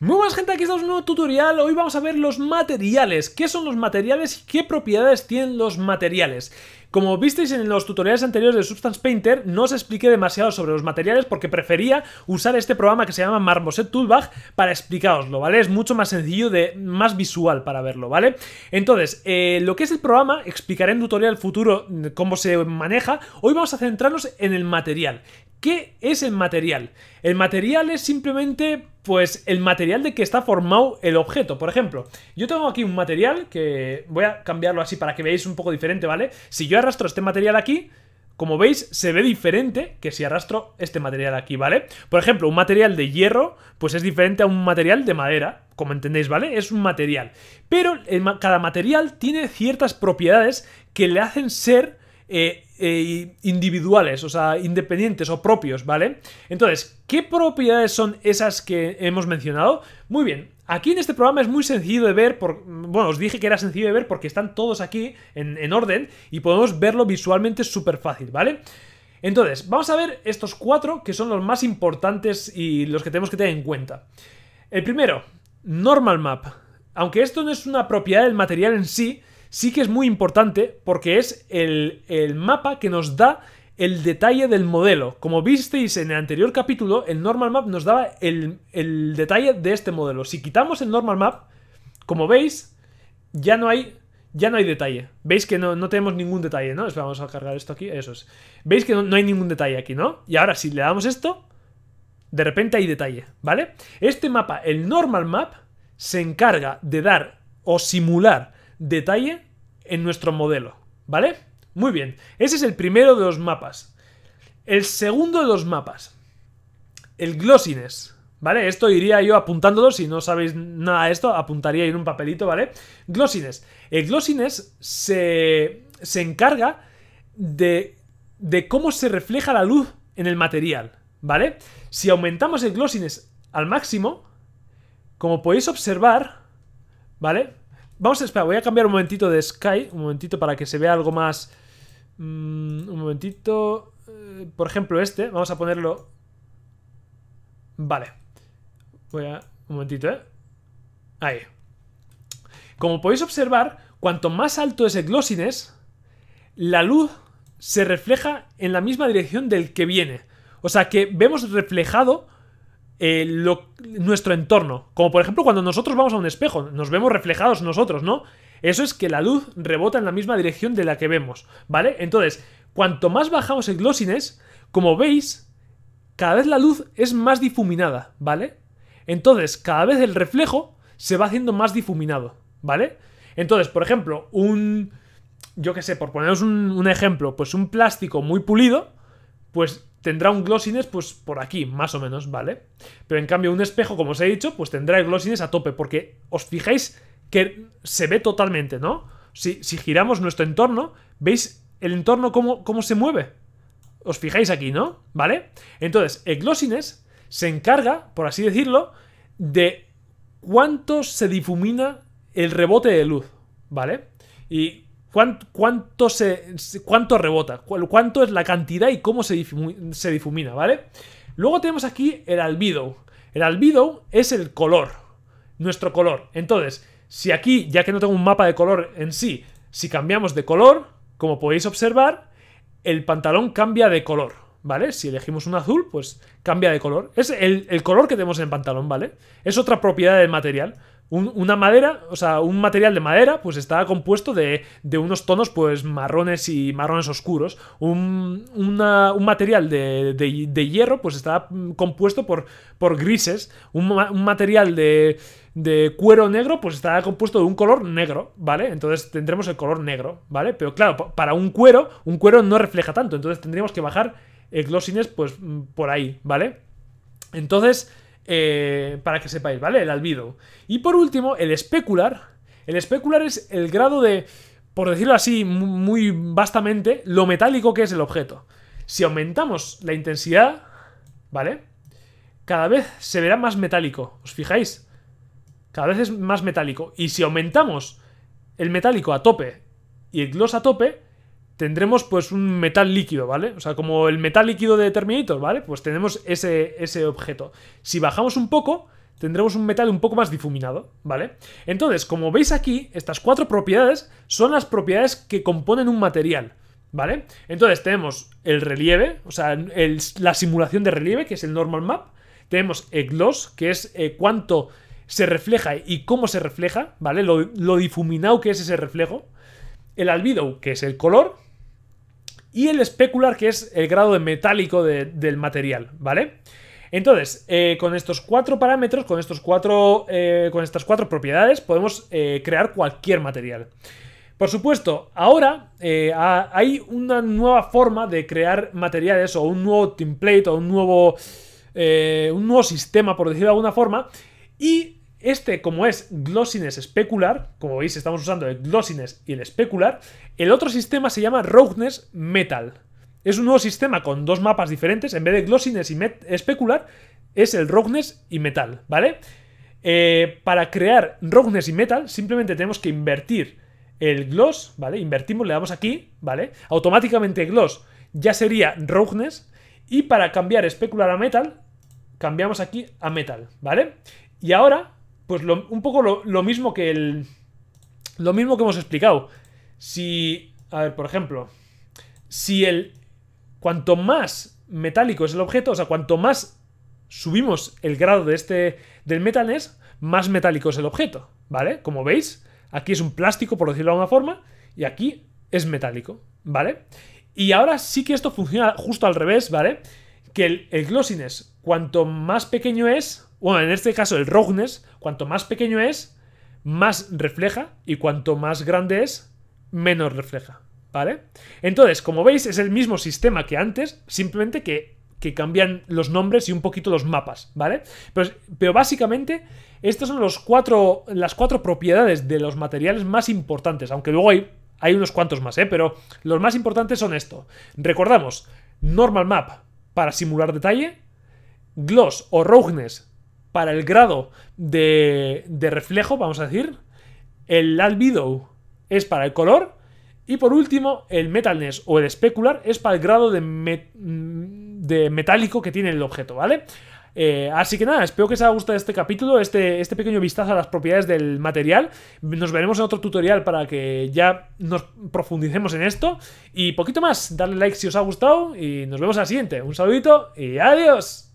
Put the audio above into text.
Muy buenas gente, aquí estamos en un nuevo tutorial. Hoy vamos a ver los materiales. ¿Qué son los materiales y qué propiedades tienen los materiales? Como visteis en los tutoriales anteriores de Substance Painter, no os expliqué demasiado sobre los materiales porque prefería usar este programa que se llama Marmoset Toolbag para explicaroslo, ¿vale? Es mucho más sencillo, de más visual para verlo, ¿vale? Entonces, eh, lo que es el programa, explicaré en tutorial futuro cómo se maneja. Hoy vamos a centrarnos en el material. ¿Qué es el material? El material es simplemente, pues, el material de que está formado el objeto. Por ejemplo, yo tengo aquí un material que voy a cambiarlo así para que veáis un poco diferente, ¿vale? Si yo arrastro este material aquí, como veis, se ve diferente que si arrastro este material aquí, ¿vale? Por ejemplo, un material de hierro, pues es diferente a un material de madera, como entendéis, ¿vale? Es un material. Pero cada material tiene ciertas propiedades que le hacen ser eh, eh, individuales, o sea, independientes o propios, ¿vale? Entonces, ¿qué propiedades son esas que hemos mencionado? Muy bien, Aquí en este programa es muy sencillo de ver, bueno, os dije que era sencillo de ver porque están todos aquí en, en orden y podemos verlo visualmente súper fácil, ¿vale? Entonces, vamos a ver estos cuatro que son los más importantes y los que tenemos que tener en cuenta. El primero, normal map. Aunque esto no es una propiedad del material en sí, sí que es muy importante porque es el, mapa que nos da el detalle del modelo. Como visteis en el anterior capítulo, el normal map nos daba el, detalle de este modelo. Si quitamos el normal map, como veis, ya no hay, ya no hay detalle. Veis que no, tenemos ningún detalle, ¿no? Espera, vamos a cargar esto aquí, eso es. Veis que no, no hay ningún detalle aquí, ¿no? Y ahora si le damos esto, de repente hay detalle, ¿vale? Este mapa, el normal map, se encarga de dar o simular detalle en nuestro modelo, ¿vale? Muy bien, ese es el primero de los mapas. El segundo de los mapas, el glossiness, ¿vale? Esto iría yo apuntándolo, si no sabéis nada de esto, apuntaría en un papelito, ¿vale? Glossiness. El glossiness se, se encarga de, de cómo se refleja la luz en el material, ¿vale? Si aumentamos el glossiness al máximo, como podéis observar, ¿vale? Vamos a esperar, voy a cambiar un momentito de Sky, un momentito para que se vea algo más... Mm, un momentito... Eh, por ejemplo, este, vamos a ponerlo... Vale. Voy a... Un momentito, ¿eh? Ahí. Como podéis observar, cuanto más alto es el glossiness, la luz se refleja en la misma dirección del que viene. O sea que vemos reflejado eh, lo, nuestro entorno. Como por ejemplo cuando nosotros vamos a un espejo, nos vemos reflejados nosotros, ¿no? Eso es que la luz rebota en la misma dirección de la que vemos, ¿vale? Entonces, cuanto más bajamos el glossiness, como veis, cada vez la luz es más difuminada, ¿vale? Entonces, cada vez el reflejo se va haciendo más difuminado, ¿vale? Entonces, por ejemplo, un... Yo qué sé, por poneros un ejemplo, pues un plástico muy pulido, pues tendrá un glossiness pues por aquí, más o menos, ¿vale? Pero en cambio un espejo, como os he dicho, pues tendrá el glossiness a tope, porque os fijáis que se ve totalmente, ¿no? Si, giramos nuestro entorno, veis el entorno cómo, cómo se mueve. Os fijáis aquí, ¿no? ¿Vale? Entonces, el glossiness se encarga, por así decirlo, de cuánto se difumina el rebote de luz, ¿vale? Y ¿Cuánto, se, cuánto rebota? ¿Cuánto es la cantidad y cómo se, se difumina? ¿Vale? Luego tenemos aquí el albedo. El albedo es el color, nuestro color. Entonces, si aquí, ya que no tengo un mapa de color en sí, si cambiamos de color, como podéis observar, el pantalón cambia de color, ¿vale? Si elegimos un azul, pues cambia de color. Es el, el color que tenemos en el pantalón, ¿vale? Es otra propiedad del material una madera, o sea, un material de madera, pues está compuesto de, de unos tonos, pues, marrones y marrones oscuros. Un, un material de, de, hierro, pues está mm, compuesto por, por grises. Un, material de, de cuero negro, pues está compuesto de un color negro, ¿vale? Entonces tendremos el color negro, ¿vale? Pero claro, para un cuero, un cuero no refleja tanto, entonces tendríamos que bajar el glossiness, pues, mm, por ahí, ¿vale? Entonces... Eh, para que sepáis, ¿vale? El albedo. Y por último, el especular. El especular es el grado de, por decirlo así muy vastamente, lo metálico que es el objeto. Si aumentamos la intensidad, ¿vale? Cada vez se verá más metálico, ¿os fijáis? Cada vez es más metálico. Y si aumentamos el metálico a tope y el gloss a tope, tendremos pues un metal líquido, ¿vale? O sea, como el metal líquido de Terminator, ¿vale? Pues tenemos ese, objeto. Si bajamos un poco, tendremos un metal un poco más difuminado, ¿vale? Entonces, como veis aquí, estas cuatro propiedades son las propiedades que componen un material. ¿Vale? Entonces tenemos el relieve, o sea, la simulación de relieve, que es el normal map. Tenemos el gloss, que es eh, cuánto se refleja y cómo se refleja, ¿vale? Lo, lo difuminado que es ese reflejo. El albedo, que es el color, y el especular, que es el grado de metálico del material, ¿vale? Entonces, eh, con estos cuatro parámetros, con, estos cuatro, eh, con estas cuatro propiedades, podemos eh, crear cualquier material. Por supuesto, ahora hay una nueva forma de crear materiales o un nuevo template o un nuevo, un nuevo sistema, por decirlo de alguna forma, y este, como es Glossiness Specular, como veis estamos usando el Glossiness y el Specular, el otro sistema se llama Roughness Metal. Es un nuevo sistema con dos mapas diferentes, en vez de Glossiness y Specular, es el Roughness y Metal, ¿vale? Eh, para crear Roughness y Metal simplemente tenemos que invertir el Gloss, ¿vale? Invertimos, le damos aquí, ¿vale? Automáticamente Gloss ya sería Roughness y para cambiar Specular a Metal, cambiamos aquí a Metal, ¿vale? Y ahora pues un poco lo, mismo que el... Lo mismo que hemos explicado. Si... A ver, por ejemplo. Si el... Cuanto más metálico es el objeto, o sea, cuanto más subimos el grado de este... del metalness, más metálico es el objeto, ¿vale? Como veis, aquí es un plástico, por decirlo de alguna forma, y aquí es metálico, ¿vale? Y ahora sí que esto funciona justo al revés, ¿vale? Que el, el glossiness, cuanto más pequeño es, bueno, en este caso el roughness, cuanto más pequeño es, más refleja y cuanto más grande es, menos refleja, ¿vale? Entonces, como veis, es el mismo sistema que antes, simplemente que, cambian los nombres y un poquito los mapas, ¿vale? Pero, pero básicamente, estas son los cuatro, las cuatro propiedades de los materiales más importantes, aunque luego hay, hay unos cuantos más, ¿eh? Pero los más importantes son esto. Recordamos, normal map para simular detalle, gloss o roughness para el grado de, reflejo, vamos a decir. El Albedo es para el color. Y por último, el Metalness o el Specular es para el grado de, metálico que tiene el objeto, ¿vale? Eh, así que nada, espero que os haya gustado este capítulo, este, este, pequeño vistazo a las propiedades del material. Nos veremos en otro tutorial para que ya nos profundicemos en esto. Y poquito más, darle like si os ha gustado y nos vemos al siguiente. Un saludito y adiós.